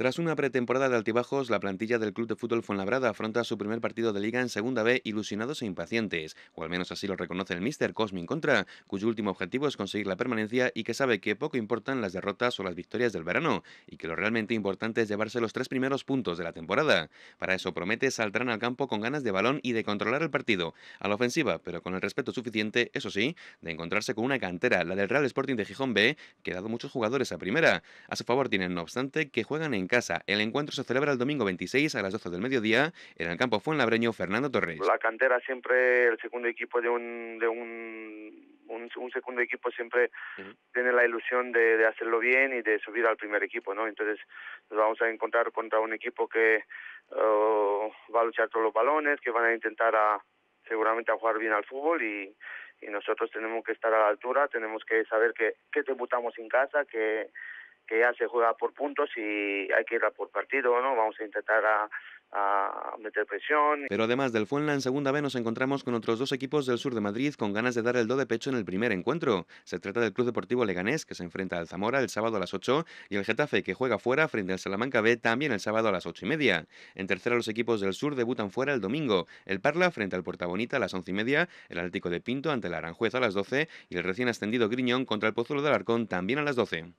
Tras una pretemporada de altibajos, la plantilla del Club de Fútbol Fuenlabrada afronta su primer partido de liga en Segunda B ilusionados e impacientes, o al menos así lo reconoce el míster Cosmin Contra, cuyo último objetivo es conseguir la permanencia y que sabe que poco importan las derrotas o las victorias del verano, y que lo realmente importante es llevarse los tres primeros puntos de la temporada. Para eso promete saldrán al campo con ganas de balón y de controlar el partido, a la ofensiva, pero con el respeto suficiente, eso sí, de encontrarse con una cantera, la del Real Sporting de Gijón B, que ha dado muchos jugadores a primera. A su favor tienen, no obstante, que juegan en casa. El encuentro se celebra el domingo 26 a las 12 del mediodía en el campo Fuenlabreño Fernando Torres. La cantera siempre, el segundo equipo de un, de un, un, segundo equipo siempre tiene la ilusión de, de, hacerlo bien y de subir al primer equipo, ¿no? Entonces nos vamos a encontrar contra un equipo que oh, va a luchar todos los balones, que van a intentar seguramente a jugar bien al fútbol y, nosotros tenemos que estar a la altura, tenemos que saber que, que debutamos en casa, que se juega por puntos y hay que ir a por partido, ¿no? Vamos a intentar a, meter presión. Pero además del Fuenla en segunda B nos encontramos con otros dos equipos del sur de Madrid con ganas de dar el do de pecho en el primer encuentro. Se trata del Club Deportivo Leganés que se enfrenta al Zamora el sábado a las 8 y el Getafe que juega fuera frente al Salamanca B también el sábado a las 8 y media. En tercera los equipos del sur debutan fuera el domingo. El Parla frente al Portabonita a las 11 y media, el Atlético de Pinto ante el Aranjuez a las 12 y el recién ascendido Griñón contra el Pozuelo de Alarcón también a las 12.